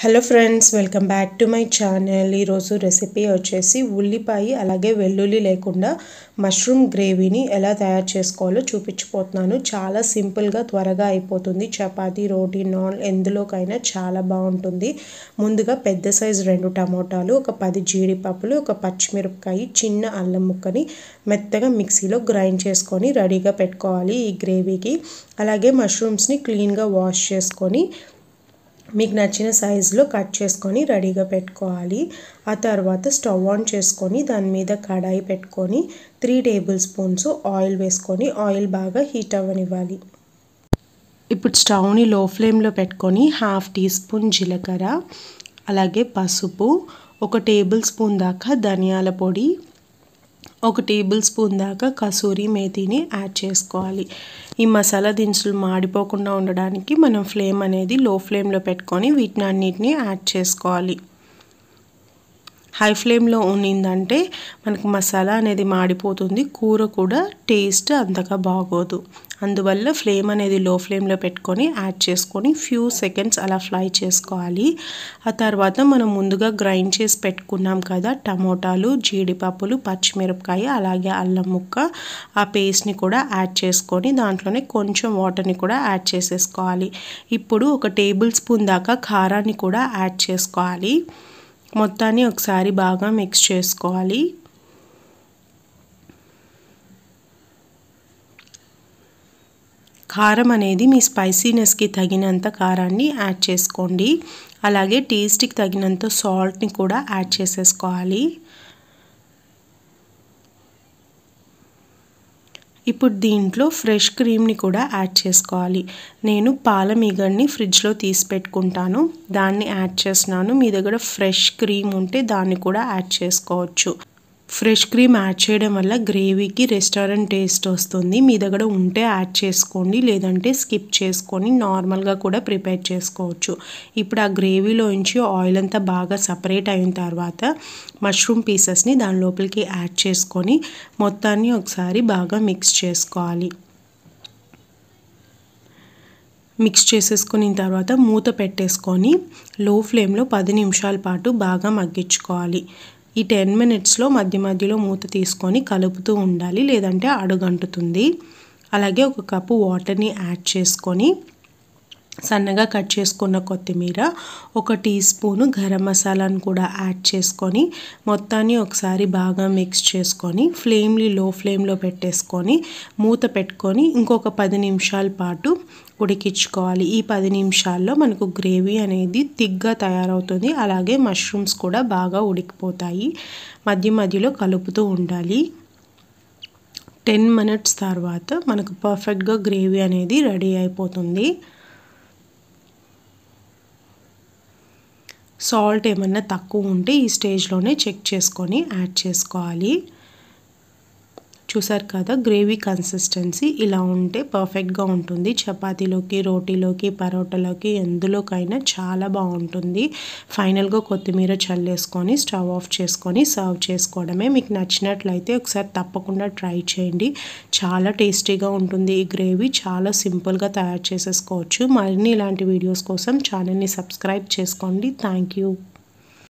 hello friends welcome back to my channel ఈరోజు recipe వచ్చేసి ఉల్లిపాయ అలాగే వెల్లుల్లి లేకుండా మష్రూమ్ గ్రేవీని ఎలా తయారు చేసుకోవాలో చూపించిపోతున్నాను చాలా సింపుల్గా త్వరగా అయిపోతుంది చపాతీ రోటీ నాన్ ఎందులోకైనా చాలా బాగుంటుంది ముందుగా పెద్ద సైజు రెండు టమోటాలు ఒక పది జీడిపప్పులు ఒక పచ్చిమిరపకాయ చిన్న అల్లం ముక్కని మెత్తగా మిక్సీలో గ్రైండ్ చేసుకొని రెడీగా పెట్టుకోవాలి ఈ గ్రేవీకి అలాగే మష్రూమ్స్ని క్లీన్గా వాష్ చేసుకొని మీకు నచ్చిన సైజులో కట్ చేసుకొని రెడీగా పెట్టుకోవాలి ఆ తర్వాత స్టవ్ ఆన్ చేసుకొని దాని మీద కడాయి పెట్టుకొని త్రీ టేబుల్ స్పూన్స్ ఆయిల్ వేసుకొని ఆయిల్ బాగా హీట్ అవ్వనివ్వాలి ఇప్పుడు స్టవ్ని లో ఫ్లేమ్లో పెట్టుకొని హాఫ్ టీ స్పూన్ జీలకర్ర అలాగే పసుపు ఒక టేబుల్ స్పూన్ దాకా ధనియాల పొడి ఒక టేబుల్ స్పూన్ దాకా కసూరి మేతిని యాడ్ చేసుకోవాలి ఈ మసాలా దినుసులు మాడిపోకుండా ఉండడానికి మనం ఫ్లేమ్ అనేది లో ఫ్లేమ్లో పెట్టుకొని వీటిని అన్నిటిని యాడ్ చేసుకోవాలి హై ఫ్లేమ్లో ఉన్నిందంటే మనకు మసాలా అనేది మాడిపోతుంది కూర కూడా టేస్ట్ అంతగా బాగోదు అందువల్ల ఫ్లేమ్ అనేది లో ఫ్లేమ్లో పెట్టుకొని యాడ్ చేసుకొని ఫ్యూ సెకండ్స్ అలా ఫ్రై చేసుకోవాలి ఆ తర్వాత మనం ముందుగా గ్రైండ్ చేసి పెట్టుకున్నాం కదా టమోటాలు జీడిపప్పులు పచ్చిమిరపకాయ అలాగే అల్లం ముక్క ఆ పేస్ట్ని కూడా యాడ్ చేసుకొని దాంట్లోనే కొంచెం వాటర్ని కూడా యాడ్ చేసేసుకోవాలి ఇప్పుడు ఒక టేబుల్ స్పూన్ దాకా కారాన్ని కూడా యాడ్ చేసుకోవాలి మొత్తాన్ని ఒకసారి బాగా మిక్స్ చేసుకోవాలి కారం అనేది మీ స్పైసీనెస్కి తగినంత కారాన్ని యాడ్ చేసుకోండి అలాగే టేస్ట్కి తగినంత సాల్ట్ని కూడా యాడ్ చేసేసుకోవాలి ఇప్పుడు దీంట్లో ఫ్రెష్ క్రీమ్ని కూడా యాడ్ చేసుకోవాలి నేను పాల మీగడ్ని ఫ్రిడ్జ్లో తీసి పెట్టుకుంటాను దాన్ని యాడ్ చేస్తున్నాను మీ దగ్గర ఫ్రెష్ క్రీమ్ ఉంటే దాన్ని కూడా యాడ్ చేసుకోవచ్చు ఫ్రెష్ క్రీమ్ యాడ్ చేయడం వల్ల గ్రేవీకి రెస్టారెంట్ టేస్ట్ వస్తుంది మీ దగ్గర ఉంటే యాడ్ చేసుకోండి లేదంటే స్కిప్ చేసుకొని నార్మల్గా కూడా ప్రిపేర్ చేసుకోవచ్చు ఇప్పుడు ఆ గ్రేవీలోంచి ఆయిల్ అంతా బాగా సపరేట్ అయిన తర్వాత మష్రూమ్ పీసెస్ని దాని లోపలికి యాడ్ చేసుకొని మొత్తాన్ని ఒకసారి బాగా మిక్స్ చేసుకోవాలి మిక్స్ చేసేసుకున్న తర్వాత మూత పెట్టేసుకొని లో ఫ్లేమ్లో పది నిమిషాల పాటు బాగా మగ్గించుకోవాలి ఈ టెన్ మినిట్స్లో మధ్య మధ్యలో మూత తీసుకొని కలుపుతూ ఉండాలి లేదంటే అడుగంటుతుంది అలాగే ఒక కప్పు వాటర్ని యాడ్ చేసుకొని సన్నగా కట్ చేసుకున్న కొత్తిమీర ఒక టీ స్పూను గరం మసాలాను కూడా యాడ్ చేసుకొని మొత్తాన్ని ఒకసారి బాగా మిక్స్ చేసుకొని ఫ్లేమ్ని లో ఫ్లేమ్లో పెట్టేసుకొని మూత పెట్టుకొని ఇంకొక పది నిమిషాల పాటు ఉడికించుకోవాలి ఈ పది నిమిషాల్లో మనకు గ్రేవీ అనేది తిగ్గా తయారవుతుంది అలాగే మష్రూమ్స్ కూడా బాగా ఉడికిపోతాయి మధ్య మధ్యలో కలుపుతూ ఉండాలి టెన్ మినిట్స్ తర్వాత మనకు పర్ఫెక్ట్గా గ్రేవీ అనేది రెడీ అయిపోతుంది సాల్ట్ ఏమన్నా తక్కువ ఉంటే ఈ స్టేజ్లోనే చెక్ చేసుకొని యాడ్ చేసుకోవాలి చూసారు కదా గ్రేవీ కన్సిస్టెన్సీ ఇలా ఉంటే పర్ఫెక్ట్గా ఉంటుంది చపాతీలోకి రోటీలోకి పరోటాలోకి ఎందులోకైనా చాలా బాగుంటుంది ఫైనల్గా కొత్తిమీర చల్లేసుకొని స్టవ్ ఆఫ్ చేసుకొని సర్వ్ చేసుకోవడమే మీకు నచ్చినట్లయితే ఒకసారి తప్పకుండా ట్రై చేయండి చాలా టేస్టీగా ఉంటుంది ఈ గ్రేవీ చాలా సింపుల్గా తయారు చేసేసుకోవచ్చు మరిన్ని ఇలాంటి వీడియోస్ కోసం ఛానల్ని సబ్స్క్రైబ్ చేసుకోండి థ్యాంక్